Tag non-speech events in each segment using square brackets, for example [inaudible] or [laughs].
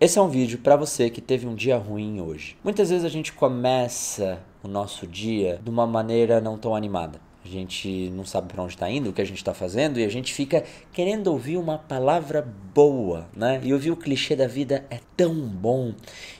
Esse é um vídeo para você que teve um dia ruim hoje. Muitas vezes a gente começa o nosso dia de uma maneira não tão animada. A gente não sabe para onde está indo, o que a gente está fazendo, e a gente fica querendo ouvir uma palavra boa, né? E ouvir o clichê da vida é tão bom.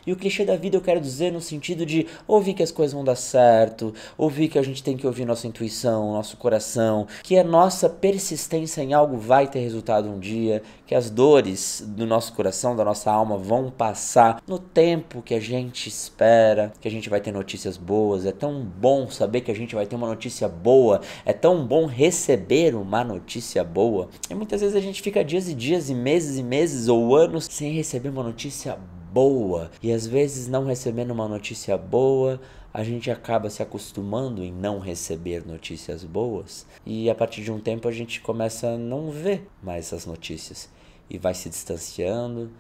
E o clichê da vida eu quero dizer no sentido de ouvir que as coisas vão dar certo, ouvir que a gente tem que ouvir nossa intuição, nosso coração, que a nossa persistência em algo vai ter resultado um dia, que as dores do nosso coração, da nossa alma vão passar no tempo que a gente espera, que a gente vai ter notícias boas. É tão bom saber que a gente vai ter uma notícia boa é tão bom receber uma notícia boa. E muitas vezes a gente fica dias e dias e meses e meses ou anos sem receber uma notícia boa. E às vezes não recebendo uma notícia boa, a gente acaba se acostumando em não receber notícias boas. E a partir de um tempo a gente começa a não ver mais essas notícias e vai se distanciando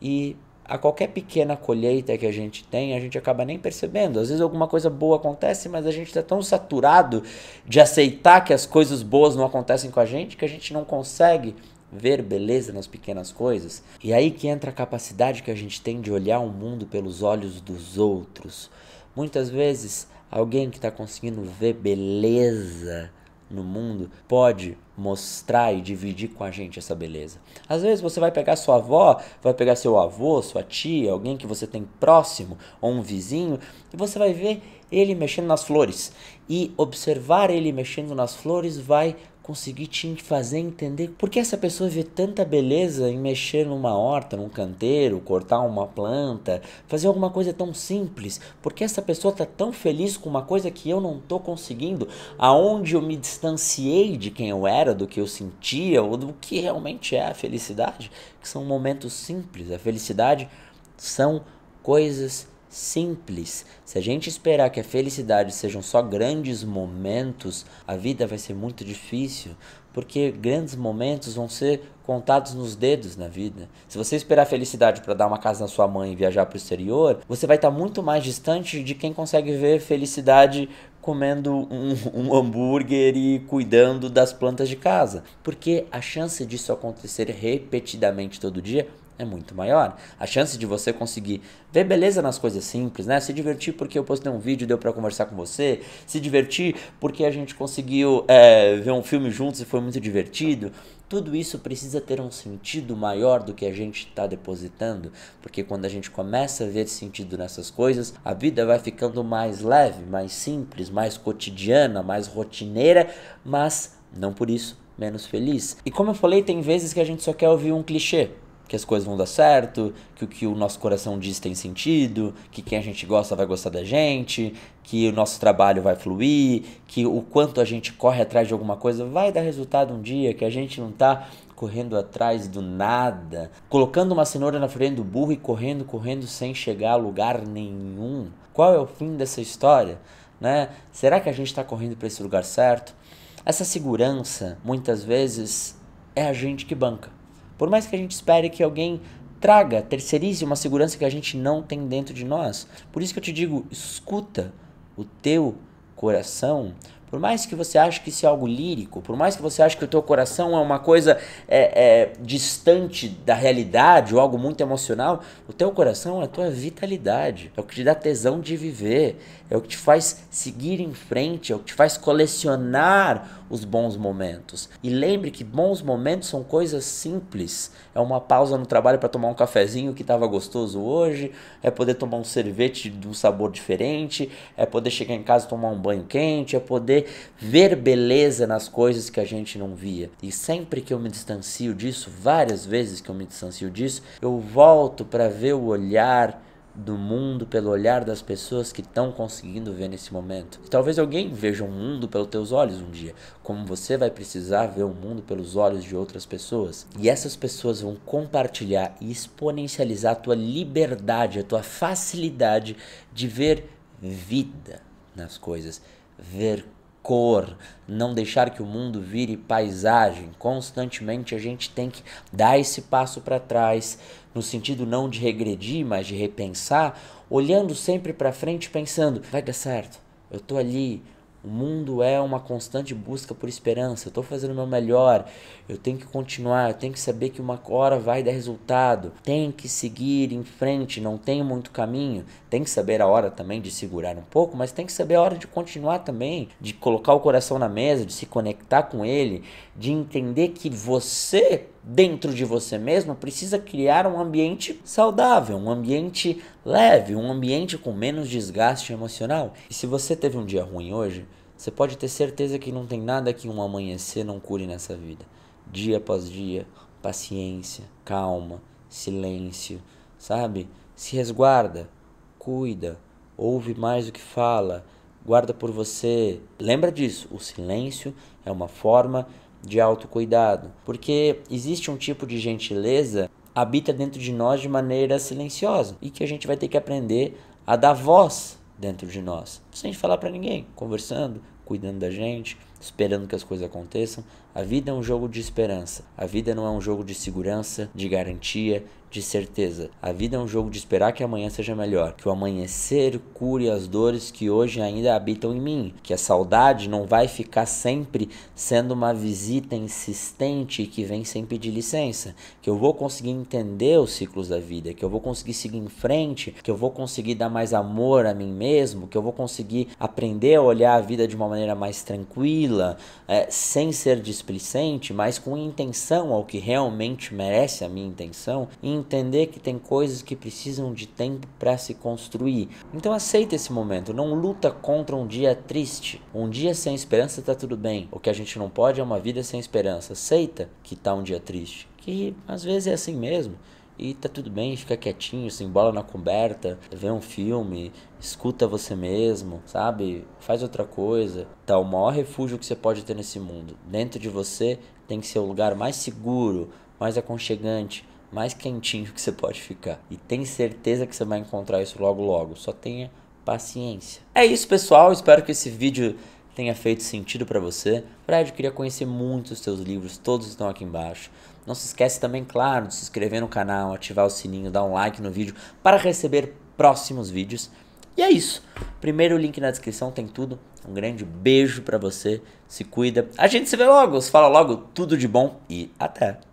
e a qualquer pequena colheita que a gente tem, a gente acaba nem percebendo. Às vezes alguma coisa boa acontece, mas a gente está tão saturado de aceitar que as coisas boas não acontecem com a gente que a gente não consegue ver beleza nas pequenas coisas. E aí que entra a capacidade que a gente tem de olhar o mundo pelos olhos dos outros. Muitas vezes, alguém que está conseguindo ver beleza no mundo pode mostrar e dividir com a gente essa beleza. Às vezes você vai pegar sua avó, vai pegar seu avô, sua tia, alguém que você tem próximo ou um vizinho e você vai ver ele mexendo nas flores. E observar ele mexendo nas flores vai conseguir te fazer entender por que essa pessoa vê tanta beleza em mexer numa horta, num canteiro, cortar uma planta, fazer alguma coisa tão simples. Por que essa pessoa tá tão feliz com uma coisa que eu não tô conseguindo? Aonde eu me distanciei de quem eu era, do que eu sentia ou do que realmente é a felicidade? Que são momentos simples. A felicidade são coisas simples simples. Se a gente esperar que a felicidade sejam só grandes momentos, a vida vai ser muito difícil, porque grandes momentos vão ser contados nos dedos na vida. Se você esperar a felicidade para dar uma casa na sua mãe e viajar para o exterior, você vai estar tá muito mais distante de quem consegue ver felicidade comendo um, [laughs] um, hambúrguer e cuidando das plantas de casa, porque a chance disso acontecer repetidamente todo dia é muito maior. A chance de você conseguir ver beleza nas coisas simples, né? Se divertir porque eu postei um vídeo e deu para conversar com você. Se divertir porque a gente conseguiu é, ver um filme juntos e foi muito divertido. Tudo isso precisa ter um sentido maior do que a gente está depositando, porque quando a gente começa a ver sentido nessas coisas, a vida vai ficando mais leve, mais simples, mais cotidiana, mais rotineira, mas não por isso menos feliz. E como eu falei, tem vezes que a gente só quer ouvir um clichê que as coisas vão dar certo, que o que o nosso coração diz tem sentido, que quem a gente gosta vai gostar da gente, que o nosso trabalho vai fluir, que o quanto a gente corre atrás de alguma coisa vai dar resultado um dia, que a gente não tá correndo atrás do nada, colocando uma cenoura na frente do burro e correndo, correndo sem chegar a lugar nenhum. Qual é o fim dessa história? Né? Será que a gente está correndo para esse lugar certo? Essa segurança, muitas vezes, é a gente que banca. Por mais que a gente espere que alguém traga, terceirize uma segurança que a gente não tem dentro de nós. Por isso que eu te digo, escuta o teu coração, por mais que você ache que isso é algo lírico, por mais que você ache que o teu coração é uma coisa é, é, distante da realidade ou algo muito emocional, o teu coração é a tua vitalidade, é o que te dá tesão de viver, é o que te faz seguir em frente, é o que te faz colecionar os bons momentos. E lembre que bons momentos são coisas simples. É uma pausa no trabalho para tomar um cafezinho que estava gostoso hoje, é poder tomar um sorvete de um sabor diferente, é poder chegar em casa e tomar um banho quente, é poder poder ver beleza nas coisas que a gente não via. E sempre que eu me distancio disso, várias vezes que eu me distancio disso, eu volto para ver o olhar do mundo pelo olhar das pessoas que estão conseguindo ver nesse momento. E talvez alguém veja o mundo pelos teus olhos um dia, como você vai precisar ver o mundo pelos olhos de outras pessoas. E essas pessoas vão compartilhar e exponencializar a tua liberdade, a tua facilidade de ver vida nas coisas, ver cor, não deixar que o mundo vire paisagem. Constantemente a gente tem que dar esse passo para trás, no sentido não de regredir, mas de repensar, olhando sempre para frente, pensando: vai dar certo, eu estou ali, o mundo é uma constante busca por esperança. Eu estou fazendo o meu melhor. Eu tenho que continuar. Eu tenho que saber que uma hora vai dar resultado. Tem que seguir em frente. Não tem muito caminho. Tem que saber a hora também de segurar um pouco, mas tem que saber a hora de continuar também, de colocar o coração na mesa, de se conectar com ele, de entender que você dentro de você mesmo precisa criar um ambiente saudável, um ambiente leve, um ambiente com menos desgaste emocional. E se você teve um dia ruim hoje, você pode ter certeza que não tem nada que um amanhecer não cure nessa vida. Dia após dia, paciência, calma, silêncio, sabe? Se resguarda, cuida, ouve mais o que fala, guarda por você. Lembra disso, o silêncio é uma forma de autocuidado. Porque existe um tipo de gentileza habita dentro de nós de maneira silenciosa e que a gente vai ter que aprender a dar voz dentro de nós, sem falar para ninguém, conversando, cuidando da gente, esperando que as coisas aconteçam. A vida é um jogo de esperança. A vida não é um jogo de segurança, de garantia, de certeza. A vida é um jogo de esperar que amanhã seja melhor, que o amanhecer cure as dores que hoje ainda habitam em mim, que a saudade não vai ficar sempre sendo uma visita insistente que vem sem pedir licença, que eu vou conseguir entender os ciclos da vida, que eu vou conseguir seguir em frente, que eu vou conseguir dar mais amor a mim mesmo, que eu vou conseguir aprender a olhar a vida de uma maneira mais tranquila tranquila, é, sem ser displicente, mas com intenção ao que realmente merece a minha intenção, e entender que tem coisas que precisam de tempo para se construir. Então aceita esse momento, não luta contra um dia triste. Um dia sem esperança está tudo bem. O que a gente não pode é uma vida sem esperança. Aceita que está um dia triste, que às vezes é assim mesmo e tá tudo bem, fica quietinho, se embola na coberta, vê um filme, escuta você mesmo, sabe? Faz outra coisa. Tá o maior refúgio que você pode ter nesse mundo. Dentro de você tem que ser o lugar mais seguro, mais aconchegante, mais quentinho que você pode ficar. E tem certeza que você vai encontrar isso logo logo. Só tenha paciência. É isso, pessoal. Espero que esse vídeo tenha feito sentido para você. Fred, eu queria conhecer muito os seus livros, todos estão aqui embaixo. Não se esquece também, claro, de se inscrever no canal, ativar o sininho, dar um like no vídeo para receber próximos vídeos. E é isso. Primeiro link na descrição tem tudo. Um grande beijo para você. Se cuida. A gente se vê logo. Se fala logo. Tudo de bom e até.